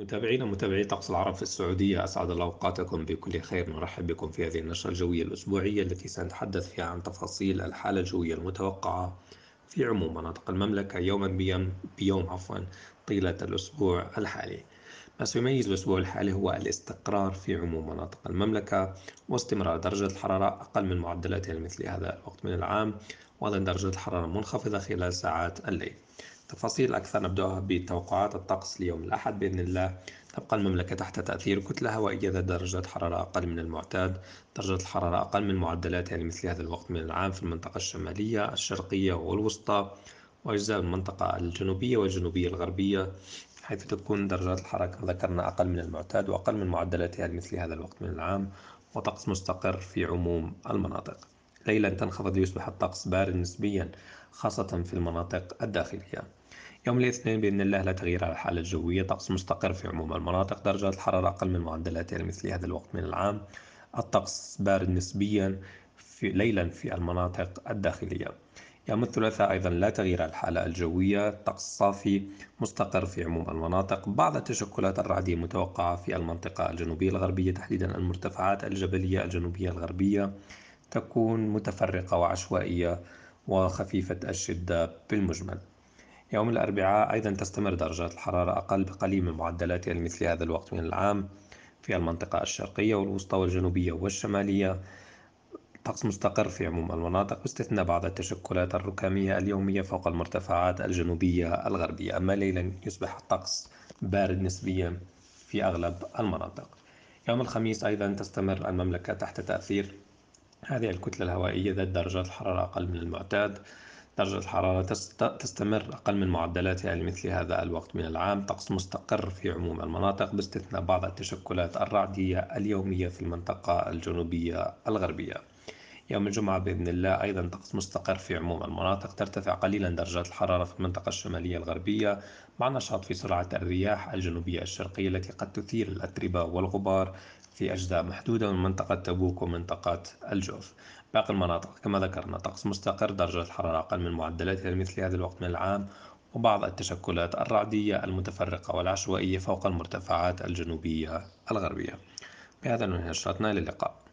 متابعينا متابعي طقس العرب في السعودية أسعد الله أوقاتكم بكل خير نرحب بكم في هذه النشرة الجوية الأسبوعية التي سنتحدث فيها عن تفاصيل الحالة الجوية المتوقعة في عموم مناطق المملكة يوما بيوم, بيوم عفوا طيلة الأسبوع الحالي ما سيميز الأسبوع الحالي هو الاستقرار في عموم مناطق المملكة واستمرار درجة الحرارة أقل من معدلاتها لمثل هذا الوقت من العام وأيضا درجة الحرارة منخفضة خلال ساعات الليل تفاصيل أكثر نبدأها بتوقعات الطقس ليوم الأحد بإذن الله تبقى المملكة تحت تأثير كتلة هوائية ذات درجات حرارة أقل من المعتاد درجة الحرارة أقل من معدلاتها يعني مثل هذا الوقت من العام في المنطقة الشمالية الشرقية والوسطى وأجزاء المنطقة الجنوبية والجنوبية الغربية حيث تكون درجات الحرارة كما ذكرنا أقل من المعتاد وأقل من معدلاتها يعني مثل هذا الوقت من العام وطقس مستقر في عموم المناطق ليلا تنخفض ليصبح الطقس بارد نسبيا خاصة في المناطق الداخلية يوم الاثنين بإذن الله لا تغيير على الحالة الجوية طقس مستقر في عموم المناطق درجات الحرارة أقل من معدلاتها لمثل هذا الوقت من العام الطقس بارد نسبيا في ليلا في المناطق الداخلية يوم الثلاثاء أيضا لا تغيير على الحالة الجوية طقس صافي مستقر في عموم المناطق بعض التشكلات الرعدية متوقعة في المنطقة الجنوبية الغربية تحديدا المرتفعات الجبلية الجنوبية الغربية تكون متفرقة وعشوائية وخفيفة الشدة بالمجمل يوم الأربعاء أيضا تستمر درجات الحرارة أقل بقليل من معدلاتها لمثل يعني هذا الوقت من العام في المنطقة الشرقية والوسطى والجنوبية والشمالية طقس مستقر في عموم المناطق باستثناء بعض التشكلات الركامية اليومية فوق المرتفعات الجنوبية الغربية أما ليلا يصبح الطقس بارد نسبيا في أغلب المناطق يوم الخميس أيضا تستمر المملكة تحت تأثير هذه الكتلة الهوائية ذات درجات الحرارة أقل من المعتاد درجة الحرارة تستمر أقل من معدلاتها لمثل هذا الوقت من العام طقس مستقر في عموم المناطق باستثناء بعض التشكلات الرعدية اليومية في المنطقة الجنوبية الغربية يوم الجمعة بإذن الله أيضا طقس مستقر في عموم المناطق ترتفع قليلا درجات الحرارة في المنطقة الشمالية الغربية مع نشاط في سرعة الرياح الجنوبية الشرقية التي قد تثير الأتربة والغبار في أجزاء محدودة من منطقة تبوك ومنطقة الجوف باقي المناطق كما ذكرنا طقس مستقر درجة الحرارة أقل من معدلاتها لمثل هذا الوقت من العام وبعض التشكلات الرعدية المتفرقة والعشوائية فوق المرتفعات الجنوبية الغربية بهذا ننهي نشرتنا للقاء